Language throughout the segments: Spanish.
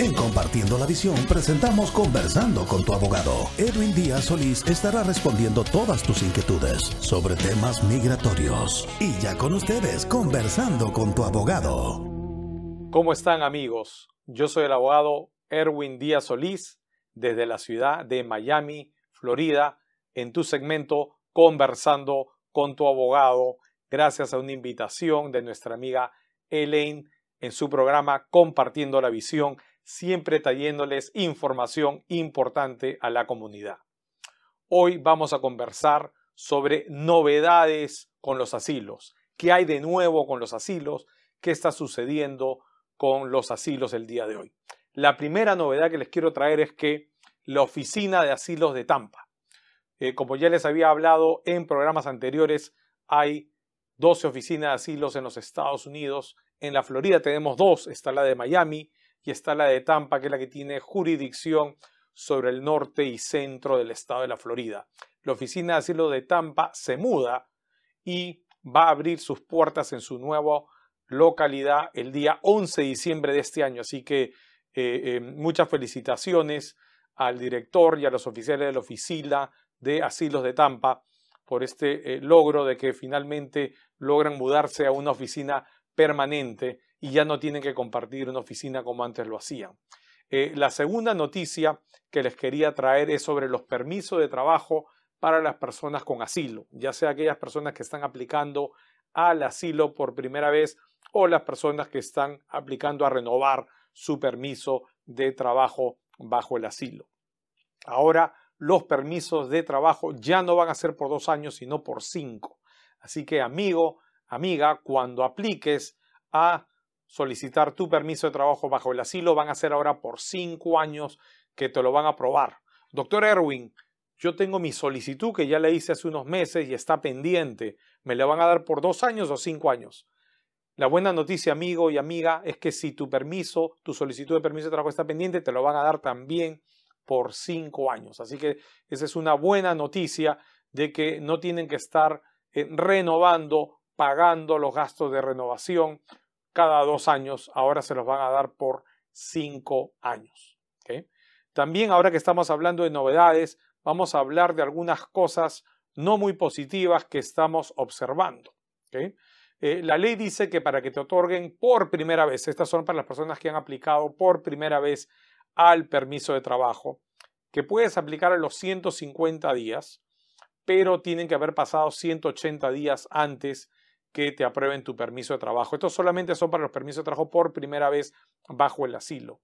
En Compartiendo la Visión presentamos Conversando con tu abogado. Erwin Díaz Solís estará respondiendo todas tus inquietudes sobre temas migratorios. Y ya con ustedes, Conversando con tu abogado. ¿Cómo están amigos? Yo soy el abogado Erwin Díaz Solís desde la ciudad de Miami, Florida, en tu segmento Conversando con tu abogado, gracias a una invitación de nuestra amiga Elaine en su programa Compartiendo la Visión siempre trayéndoles información importante a la comunidad. Hoy vamos a conversar sobre novedades con los asilos, qué hay de nuevo con los asilos, qué está sucediendo con los asilos el día de hoy. La primera novedad que les quiero traer es que la Oficina de Asilos de Tampa, eh, como ya les había hablado en programas anteriores, hay 12 oficinas de asilos en los Estados Unidos. En la Florida tenemos dos, está la de Miami y está la de Tampa, que es la que tiene jurisdicción sobre el norte y centro del estado de la Florida. La oficina de asilo de Tampa se muda y va a abrir sus puertas en su nueva localidad el día 11 de diciembre de este año. Así que eh, eh, muchas felicitaciones al director y a los oficiales de la oficina de asilos de Tampa por este eh, logro de que finalmente logran mudarse a una oficina permanente y ya no tienen que compartir una oficina como antes lo hacían. Eh, la segunda noticia que les quería traer es sobre los permisos de trabajo para las personas con asilo, ya sea aquellas personas que están aplicando al asilo por primera vez o las personas que están aplicando a renovar su permiso de trabajo bajo el asilo. Ahora los permisos de trabajo ya no van a ser por dos años, sino por cinco. Así que amigo, amiga, cuando apliques a solicitar tu permiso de trabajo bajo el asilo. Van a hacer ahora por cinco años que te lo van a aprobar. Doctor Erwin, yo tengo mi solicitud que ya le hice hace unos meses y está pendiente. ¿Me la van a dar por dos años o cinco años? La buena noticia, amigo y amiga, es que si tu permiso, tu solicitud de permiso de trabajo está pendiente, te lo van a dar también por cinco años. Así que esa es una buena noticia de que no tienen que estar eh, renovando, pagando los gastos de renovación cada dos años, ahora se los van a dar por cinco años. También ahora que estamos hablando de novedades, vamos a hablar de algunas cosas no muy positivas que estamos observando. Eh, la ley dice que para que te otorguen por primera vez, estas son para las personas que han aplicado por primera vez al permiso de trabajo, que puedes aplicar a los 150 días, pero tienen que haber pasado 180 días antes que te aprueben tu permiso de trabajo. Estos solamente son para los permisos de trabajo por primera vez bajo el asilo.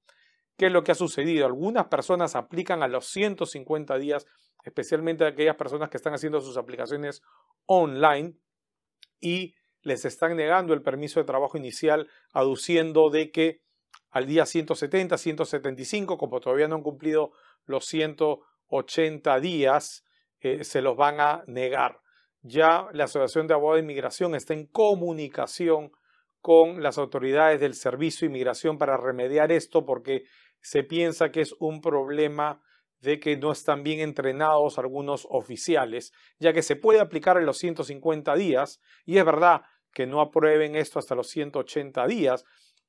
¿Qué es lo que ha sucedido? Algunas personas aplican a los 150 días, especialmente aquellas personas que están haciendo sus aplicaciones online y les están negando el permiso de trabajo inicial, aduciendo de que al día 170, 175, como todavía no han cumplido los 180 días, eh, se los van a negar ya la Asociación de Abogados de Inmigración está en comunicación con las autoridades del Servicio de Inmigración para remediar esto porque se piensa que es un problema de que no están bien entrenados algunos oficiales, ya que se puede aplicar en los 150 días y es verdad que no aprueben esto hasta los 180 días,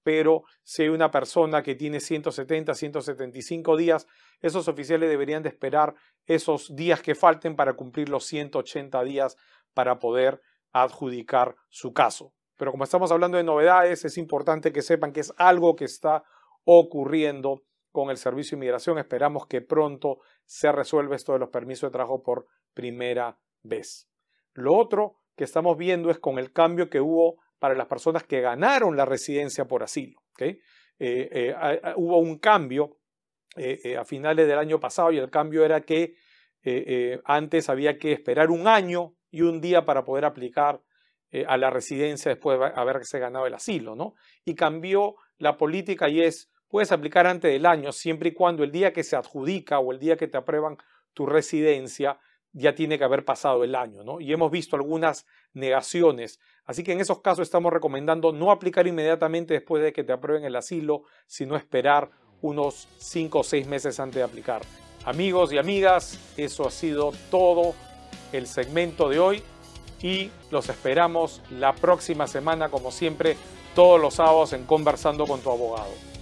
pero si hay una persona que tiene 170, 175 días, esos oficiales deberían de esperar esos días que falten para cumplir los 180 días para poder adjudicar su caso. Pero como estamos hablando de novedades, es importante que sepan que es algo que está ocurriendo con el Servicio de Inmigración. Esperamos que pronto se resuelva esto de los permisos de trabajo por primera vez. Lo otro que estamos viendo es con el cambio que hubo para las personas que ganaron la residencia por asilo. Eh, eh, hubo un cambio eh, a finales del año pasado y el cambio era que antes había que esperar un año y un día para poder aplicar a la residencia después de haberse ganado el asilo, ¿no? Y cambió la política y es, puedes aplicar antes del año, siempre y cuando el día que se adjudica o el día que te aprueban tu residencia ya tiene que haber pasado el año, ¿no? Y hemos visto algunas negaciones. Así que en esos casos estamos recomendando no aplicar inmediatamente después de que te aprueben el asilo, sino esperar unos 5 o 6 meses antes de aplicar. Amigos y amigas, eso ha sido todo el segmento de hoy y los esperamos la próxima semana, como siempre, todos los sábados en Conversando con tu abogado.